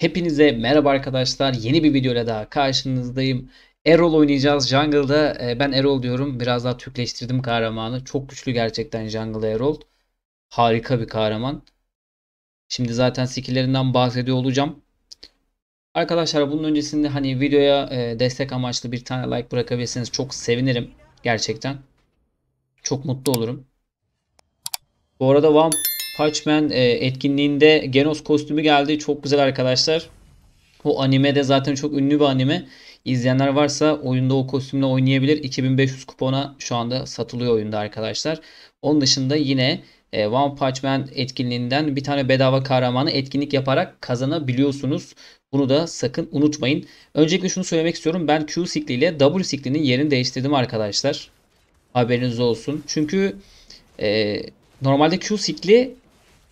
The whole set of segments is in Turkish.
Hepinize merhaba arkadaşlar. Yeni bir videoyla daha karşınızdayım. Erol oynayacağız Jungle'da. Ee, ben Erol diyorum. Biraz daha Türkleştirdim kahramanı. Çok güçlü gerçekten Jungle'da Erol. Harika bir kahraman. Şimdi zaten skill'lerinden bahsediyor olacağım. Arkadaşlar bunun öncesinde hani videoya e, destek amaçlı bir tane like bırakabilirseniz çok sevinirim. Gerçekten. Çok mutlu olurum. Bu arada Vamp Hatchman e, etkinliğinde Genos kostümü geldi. Çok güzel arkadaşlar. O anime de zaten çok ünlü bir anime. İzleyenler varsa oyunda o kostümle oynayabilir. 2500 kupona şu anda satılıyor oyunda arkadaşlar. Onun dışında yine e, One Punch Man etkinliğinden bir tane bedava kahramanı etkinlik yaparak kazanabiliyorsunuz. Bunu da sakın unutmayın. Öncelikle şunu söylemek istiyorum. Ben Q sikli ile W siklinin yerini değiştirdim arkadaşlar. Haberiniz olsun. Çünkü e, normalde Q sikli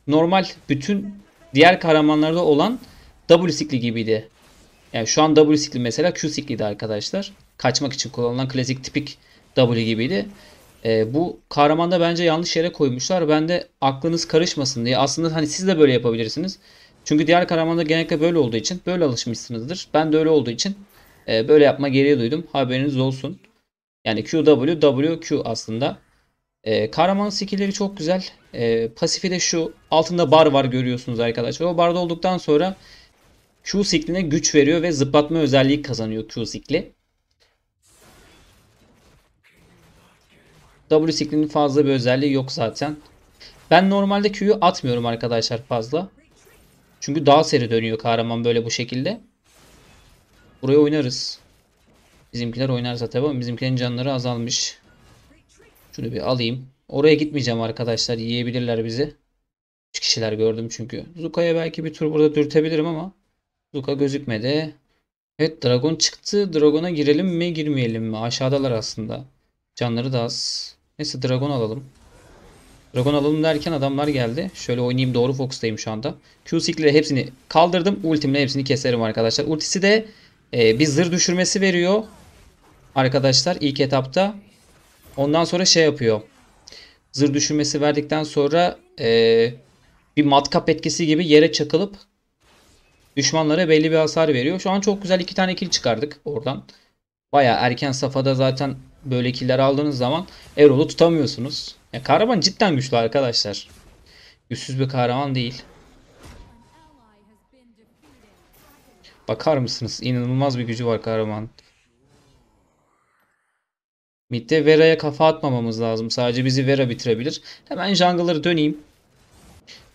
normal bütün diğer kahramanlarda olan W sikli gibiydi. Yani şu an W sikli mesela Q sikliydi arkadaşlar. Kaçmak için kullanılan klasik tipik W gibiydi. E, bu kahramanda bence yanlış yere koymuşlar. Ben de aklınız karışmasın diye. Aslında hani siz de böyle yapabilirsiniz. Çünkü diğer kahramanda genellikle böyle olduğu için böyle alışmışsınızdır. Ben de öyle olduğu için e, böyle yapma gereği duydum. Haberiniz olsun. Yani QW, WQ aslında. E, ee, kahramanın skillleri çok güzel. E, pasifi de şu altında bar var görüyorsunuz arkadaşlar. O barda olduktan sonra Q sikline güç veriyor ve zıplatma özelliği kazanıyor Q sikli. W siklinin fazla bir özelliği yok zaten. Ben normalde Q'yu atmıyorum arkadaşlar fazla. Çünkü daha seri dönüyor kahraman böyle bu şekilde. Burayı oynarız. Bizimkiler oynarsa tabi ama bizimkilerin canları azalmış. Şunu bir alayım. Oraya gitmeyeceğim arkadaşlar. Yiyebilirler bizi. 3 kişiler gördüm çünkü. Zuka'ya belki bir tur burada dürtebilirim ama Zuka gözükmedi. Evet Dragon çıktı. Dragon'a girelim mi girmeyelim mi? Aşağıdalar aslında. Canları da az. Neyse Dragon alalım. Dragon alalım derken adamlar geldi. Şöyle oynayayım doğru fokus'tayım şu anda. Q ile hepsini kaldırdım. Ultimle hepsini keserim arkadaşlar. Ultisi de e, bir zırh düşürmesi veriyor. Arkadaşlar ilk etapta Ondan sonra şey yapıyor. Zır düşürmesi verdikten sonra e, bir matkap etkisi gibi yere çakılıp düşmanlara belli bir hasar veriyor. Şu an çok güzel iki tane kill çıkardık oradan. Baya erken safhada zaten böyle killer aldığınız zaman Erol'u tutamıyorsunuz. Ya kahraman cidden güçlü arkadaşlar. Güçsüz bir kahraman değil. Bakar mısınız? İnanılmaz bir gücü var kahraman. Mid'de Vera'ya kafa atmamamız lazım. Sadece bizi Vera bitirebilir. Hemen jungleları döneyim.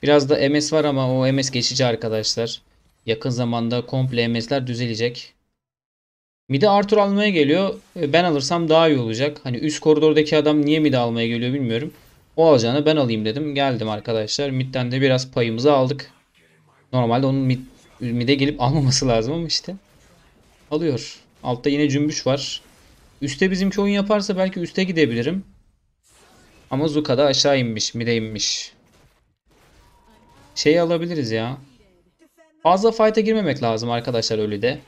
Biraz da MS var ama o MS geçici arkadaşlar. Yakın zamanda komple MS'ler düzelecek. Mid'e Arthur almaya geliyor. E, ben alırsam daha iyi olacak. Hani üst koridordaki adam niye mid'e almaya geliyor bilmiyorum. O alacağını ben alayım dedim. Geldim arkadaşlar. Mid'den de biraz payımızı aldık. Normalde onun mid, mid'e gelip almaması lazım ama işte. Alıyor. Altta yine cümbüş var. Üste bizimki oyun yaparsa belki üste gidebilirim. Ama Zuka da aşağı inmiş. Mide inmiş. Şeyi alabiliriz ya. Fazla fight'a girmemek lazım arkadaşlar öyle de.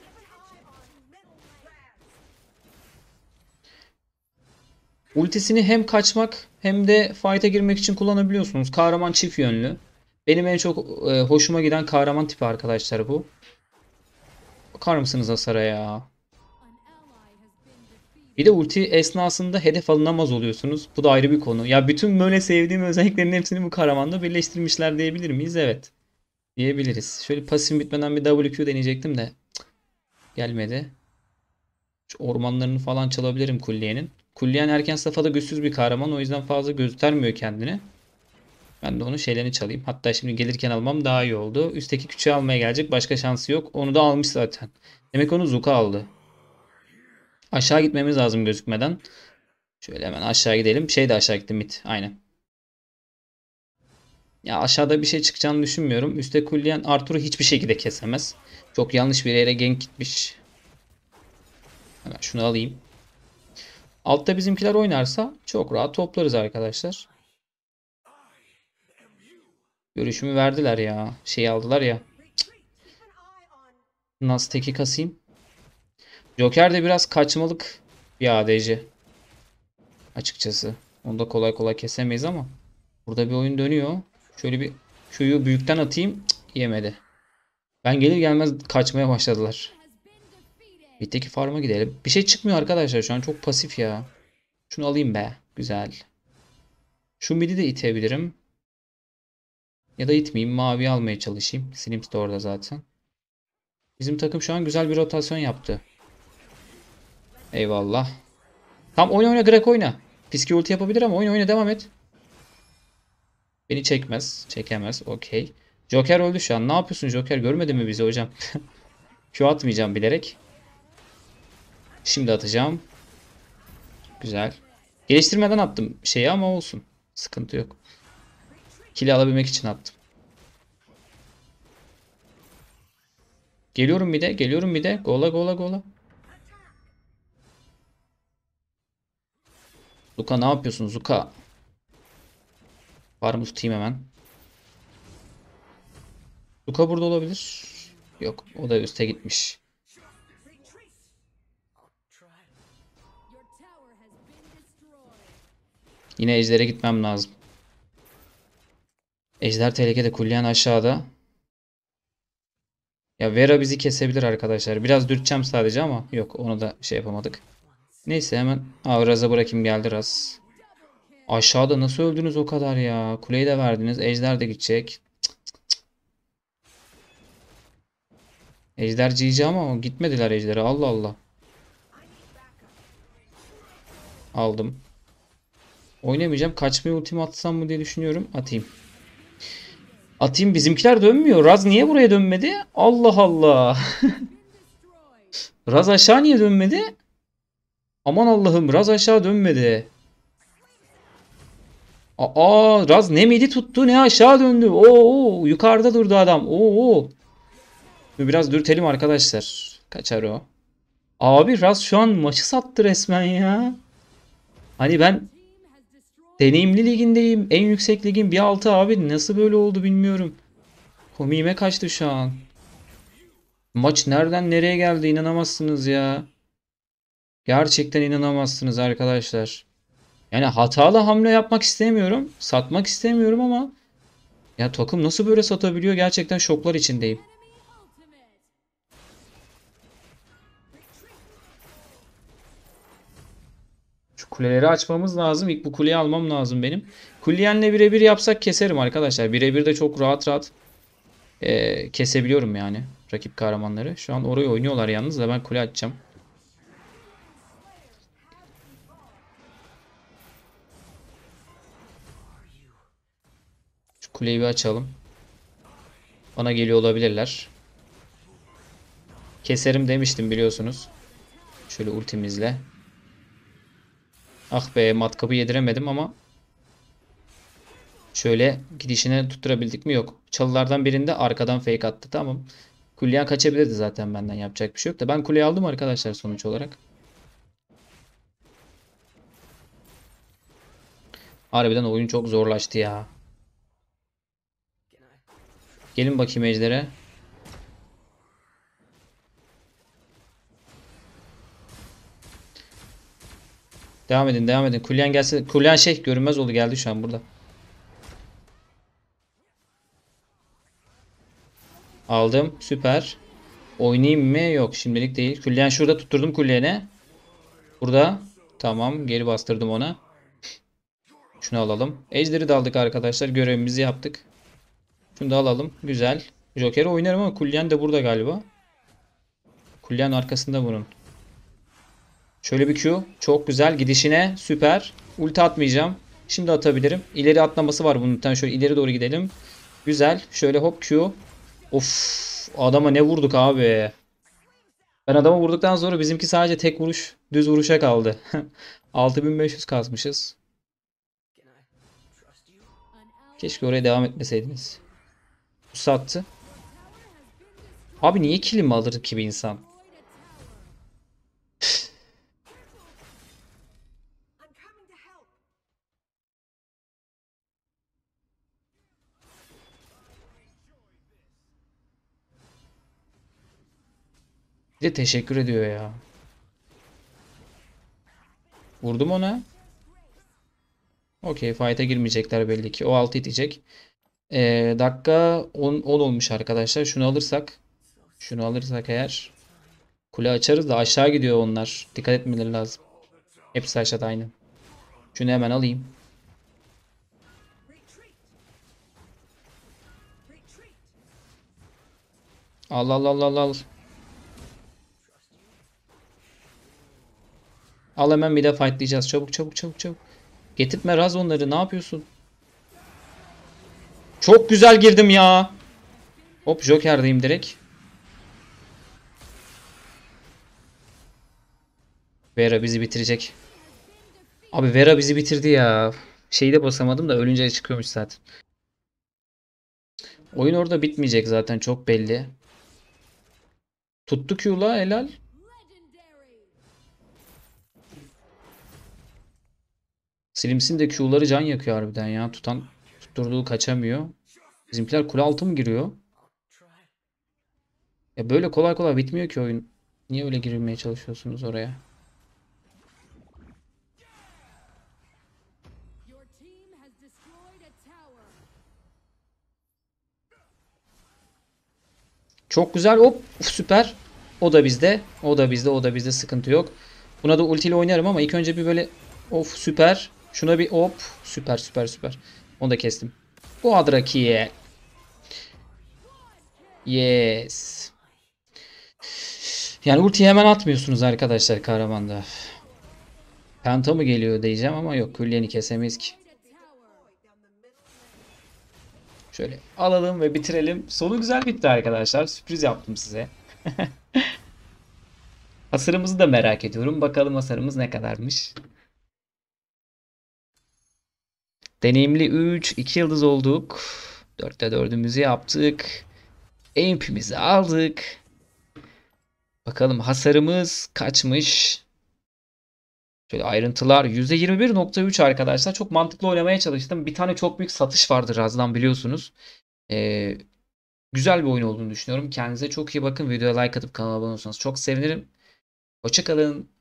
Ultisini hem kaçmak hem de fight'a girmek için kullanabiliyorsunuz. Kahraman çift yönlü. Benim en çok e, hoşuma giden kahraman tipi arkadaşlar bu. Bakar mısınız hasara ya? Bir de ulti esnasında hedef alınamaz oluyorsunuz. Bu da ayrı bir konu. Ya bütün böyle sevdiğim özelliklerin hepsini bu karavanda birleştirmişler diyebilir miyiz? Evet. Diyebiliriz. Şöyle pasifim bitmeden bir WQ deneyecektim de. Gelmedi. Şu ormanlarını falan çalabilirim Kulliye'nin. Kulliyen erken safhada güçsüz bir kahraman. O yüzden fazla göstermiyor kendini. Ben de onun şeylerini çalayım. Hatta şimdi gelirken almam daha iyi oldu. Üstteki küçüğü almaya gelecek. Başka şansı yok. Onu da almış zaten. Demek onu Zuka aldı. Aşağı gitmemiz lazım gözükmeden. Şöyle hemen aşağı gidelim. Şey de aşağı gitti mit. Aynen. Ya aşağıda bir şey çıkacağını düşünmüyorum. Üste kulleyen Arthur'u hiçbir şekilde kesemez. Çok yanlış bir yere gank gitmiş. Hemen şunu alayım. Altta bizimkiler oynarsa çok rahat toplarız arkadaşlar. Görüşümü verdiler ya. Şeyi aldılar ya. Nasıl teki kasayım? Joker de biraz kaçmalık bir ADC. Açıkçası. Onu da kolay kolay kesemeyiz ama. Burada bir oyun dönüyor. Şöyle bir Q'yu büyükten atayım. Cık, yemedi. Ben gelir gelmez kaçmaya başladılar. Bitteki farma gidelim. Bir şey çıkmıyor arkadaşlar şu an. Çok pasif ya. Şunu alayım be. Güzel. Şu midi de itebilirim. Ya da itmeyeyim. Mavi almaya çalışayım. Slims de orada zaten. Bizim takım şu an güzel bir rotasyon yaptı. Eyvallah. Tam oyna oyna Greg oyna. Piski ulti yapabilir ama oyna oyna devam et. Beni çekmez. Çekemez. Okey. Joker öldü şu an. Ne yapıyorsun Joker? Görmedin mi bizi hocam? Q atmayacağım bilerek. Şimdi atacağım. Güzel. Geliştirmeden attım şeyi ama olsun. Sıkıntı yok. Kili alabilmek için attım. Geliyorum bir de. Geliyorum bir de. Gola gola gola. Luka ne yapıyorsun Luka? Var mı tutayım hemen. Luka burada olabilir. Yok o da üste gitmiş. Yine Ejder'e gitmem lazım. Ejder tehlikede kulleyen aşağıda. Ya Vera bizi kesebilir arkadaşlar. Biraz dürteceğim sadece ama yok onu da şey yapamadık. Neyse hemen Avraz'a bırakayım geldi Raz. Aşağıda nasıl öldünüz o kadar ya? Kuleyi de verdiniz. Ejder de gidecek. Cık Ejder cici ama gitmediler ejdere. Allah Allah. Aldım. Oynamayacağım. Kaçmayı ultimi atsam mı diye düşünüyorum. Atayım. Atayım. Bizimkiler dönmüyor. Raz niye buraya dönmedi? Allah Allah. Raz aşağı niye dönmedi? Aman Allah'ım Raz aşağı dönmedi. Aa Raz ne midi tuttu ne aşağı döndü. Oo, yukarıda durdu adam. Oo. Biraz dürtelim arkadaşlar. Kaçar o. Abi Raz şu an maçı sattı resmen ya. Hani ben deneyimli ligindeyim. En yüksek ligin bir altı abi. Nasıl böyle oldu bilmiyorum. Komiğime kaçtı şu an. Maç nereden nereye geldi inanamazsınız ya. Gerçekten inanamazsınız arkadaşlar. Yani hatalı hamle yapmak istemiyorum. Satmak istemiyorum ama ya takım nasıl böyle satabiliyor gerçekten şoklar içindeyim. Şu kuleleri açmamız lazım. İlk bu kuleyi almam lazım benim. Kuleyenle birebir yapsak keserim arkadaşlar. Birebir de çok rahat rahat e, kesebiliyorum yani rakip kahramanları. Şu an orayı oynuyorlar yalnız da ben kule açacağım. Kuleyi bir açalım. Bana geliyor olabilirler. Keserim demiştim biliyorsunuz. Şöyle ultimizle. Ah be matkapı yediremedim ama şöyle gidişine tutturabildik mi yok. Çalılardan birinde arkadan fake attı tamam. Kulyan kaçabilirdi zaten benden yapacak bir şey yok da ben kuleyi aldım arkadaşlar sonuç olarak. Harbiden oyun çok zorlaştı ya. Gelin bakayım ejdere. Devam edin devam edin. Kulyan gelse Kulyan şey görünmez oldu geldi şu an burada. Aldım. Süper. Oynayayım mı? Yok şimdilik değil. Kulyan şurada tutturdum kulyene. Burada. Tamam. Geri bastırdım ona. Şunu alalım. Ejderi de aldık arkadaşlar. Görevimizi yaptık. Şunu da alalım. Güzel. Joker'i oynarım ama Kulyen de burada galiba. Kulyen arkasında bunun. Şöyle bir Q. Çok güzel. Gidişine süper. Ulti atmayacağım. Şimdi atabilirim. İleri atlaması var bunun. Tamam şöyle ileri doğru gidelim. Güzel. Şöyle hop Q. Of. Adama ne vurduk abi. Ben adama vurduktan sonra bizimki sadece tek vuruş düz vuruşa kaldı. 6500 kazmışız. Keşke oraya devam etmeseydiniz. Pusattı. Abi niye kilimi alır ki bir insan? de teşekkür ediyor ya. Vurdum ona. Okey fight'a girmeyecekler belli ki. O altı itecek. Ee, dakika 10, 10 olmuş arkadaşlar. Şunu alırsak şunu alırsak eğer kule açarız da aşağı gidiyor onlar. Dikkat etmeleri lazım. Hepsi aşağıda aynı. Şunu hemen alayım. Allah Allah Allah Allah. al. Al hemen bir de fightlayacağız. Çabuk çabuk çabuk çabuk. Getirtme raz onları. Ne yapıyorsun? Çok güzel girdim ya. Hop Jokerdayım direkt. Vera bizi bitirecek. Abi Vera bizi bitirdi ya. Şeyi de basamadım da ölünce çıkıyormuş zaten. Oyun orada bitmeyecek zaten çok belli. Tuttuk yula helal. Slims'in de Q'ları can yakıyor harbiden ya. Tutan tutturduğu kaçamıyor. Bizimkiler kule altı mı giriyor? Ya e, böyle kolay kolay bitmiyor ki oyun. Niye öyle girilmeye çalışıyorsunuz oraya? Çok güzel. Hop süper. O da bizde. O da bizde. O da bizde. Sıkıntı yok. Buna da ultiyle oynarım ama ilk önce bir böyle of süper. Şuna bir hop süper süper süper. Onu da kestim. Bu Adraki'ye Yes. Yani ultiyi hemen atmıyorsunuz arkadaşlar kahramanda. Penta mı geliyor diyeceğim ama yok. Külliyeni kesemeyiz ki. Şöyle alalım ve bitirelim. Sonu güzel bitti arkadaşlar. Sürpriz yaptım size. Hasarımızı da merak ediyorum. Bakalım hasarımız ne kadarmış. Deneyimli 3, 2 yıldız olduk. 4'te 4'ümüzü yaptık. Amp'imizi aldık. Bakalım hasarımız kaçmış. Şöyle ayrıntılar %21.3 arkadaşlar. Çok mantıklı oynamaya çalıştım. Bir tane çok büyük satış vardır Raz'dan biliyorsunuz. Ee, güzel bir oyun olduğunu düşünüyorum. Kendinize çok iyi bakın. Videoya like atıp kanala abone olursanız çok sevinirim. Hoşçakalın.